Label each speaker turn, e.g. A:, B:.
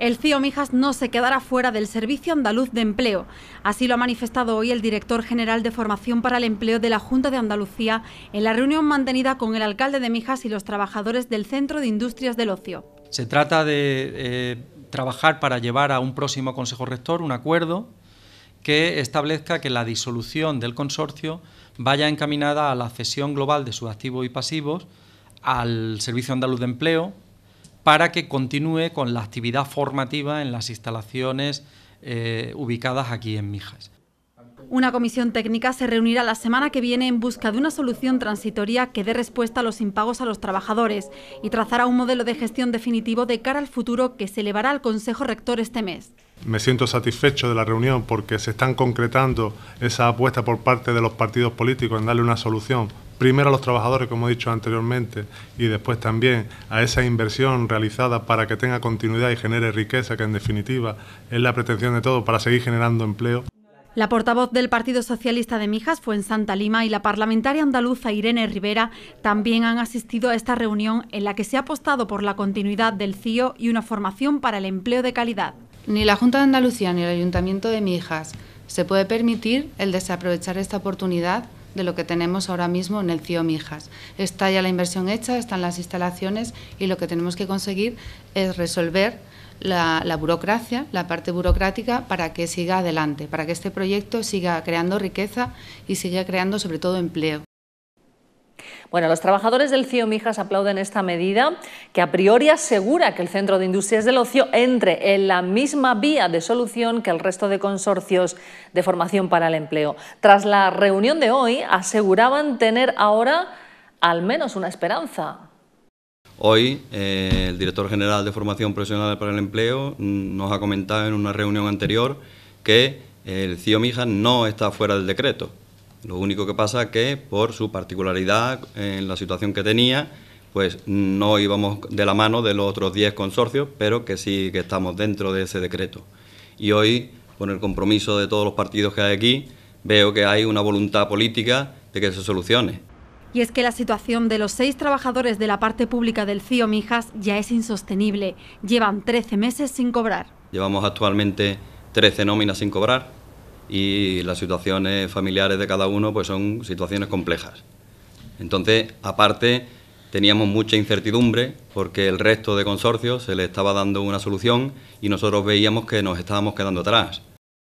A: El CIO e Mijas no se quedará fuera del Servicio Andaluz de Empleo. Así lo ha manifestado hoy el director general de Formación para el Empleo de la Junta de Andalucía en la reunión mantenida con el alcalde de Mijas y los trabajadores del Centro de Industrias del Ocio.
B: Se trata de eh, trabajar para llevar a un próximo Consejo Rector un acuerdo que establezca que la disolución del consorcio vaya encaminada a la cesión global de sus activos y pasivos al Servicio Andaluz de Empleo, para que continúe con la actividad formativa en las instalaciones eh, ubicadas aquí en Mijas.
A: Una comisión técnica se reunirá la semana que viene en busca de una solución transitoria que dé respuesta a los impagos a los trabajadores y trazará un modelo de gestión definitivo de cara al futuro que se elevará al Consejo Rector este mes.
C: Me siento satisfecho de la reunión porque se están concretando esa apuesta por parte de los partidos políticos en darle una solución primero a los trabajadores, como he dicho anteriormente, y después también a esa inversión realizada para que tenga continuidad y genere riqueza, que en definitiva es la pretensión de todo para seguir generando empleo.
A: La portavoz del Partido Socialista de Mijas fue en Santa Lima y la parlamentaria andaluza Irene Rivera también han asistido a esta reunión en la que se ha apostado por la continuidad del CIO y una formación para el empleo de calidad.
D: Ni la Junta de Andalucía ni el Ayuntamiento de Mijas se puede permitir el desaprovechar esta oportunidad de lo que tenemos ahora mismo en el CIO Mijas. Está ya la inversión hecha, están las instalaciones y lo que tenemos que conseguir es resolver la, burocracia, la parte burocrática, para que siga adelante, para que este proyecto siga creando riqueza y siga creando sobre todo empleo. Bueno, los trabajadores del CIO Mijas aplauden esta medida que a priori asegura que el Centro de Industrias del Ocio entre en la misma vía de solución que el resto de consorcios de formación para el empleo. Tras la reunión de hoy aseguraban tener ahora al menos una esperanza,
E: Hoy, eh, el director general de Formación Profesional para el Empleo mm, nos ha comentado en una reunión anterior que eh, el CIO Mija no está fuera del decreto. Lo único que pasa es que, por su particularidad eh, en la situación que tenía, pues no íbamos de la mano de los otros 10 consorcios, pero que sí que estamos dentro de ese decreto. Y hoy, con el compromiso de todos los partidos que hay aquí, veo que hay una voluntad política de que se solucione.
A: Y es que la situación de los seis trabajadores de la parte pública del CIO Mijas ya es insostenible. Llevan 13 meses sin cobrar.
E: Llevamos actualmente 13 nóminas sin cobrar y las situaciones familiares de cada uno pues son situaciones complejas. Entonces, aparte, teníamos mucha incertidumbre porque el resto de consorcios se le estaba dando una solución y nosotros veíamos que nos estábamos quedando atrás.